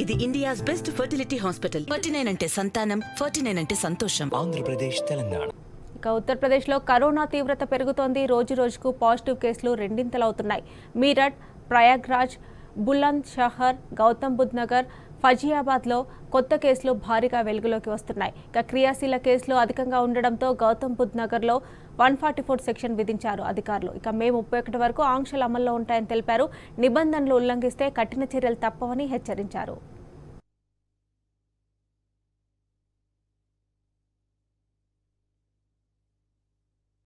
ఇది India's best fertility hospital forty nine అంటే సంతానం ఫార్టీ నైన్ అంటే సంతోషం ఆంధ్రప్రదేశ్ తెలంగాణ ఇక ఉత్తరప్రదేశ్లో కరోనా తీవ్రత పెరుగుతోంది రోజు రోజుకు పాజిటివ్ కేసులు రెండింతలవుతున్నాయి మీరట్ ప్రయాగ్రాజ్ బులంద్ షహర్ గౌతమ్ బుద్ధ్ నగర్ ఫజియాబాద్లో కొత్త కేసులు భారీగా వెలుగులోకి వస్తున్నాయి ఇక క్రియాశీల కేసులు అధికంగా ఉండడంతో గౌతమ్ బుద్ధ్ నగర్లో వన్ ఫార్టీ ఫోర్ సెక్షన్ విధించారు అధికారులు ఇక మే ముప్పై ఒకటి వరకు ఆంక్షలు అమల్లో ఉంటాయని తెలిపారు నిబంధనలు ఉల్లంఘిస్తే కఠిన చర్యలు తప్పవని హెచ్చరించారు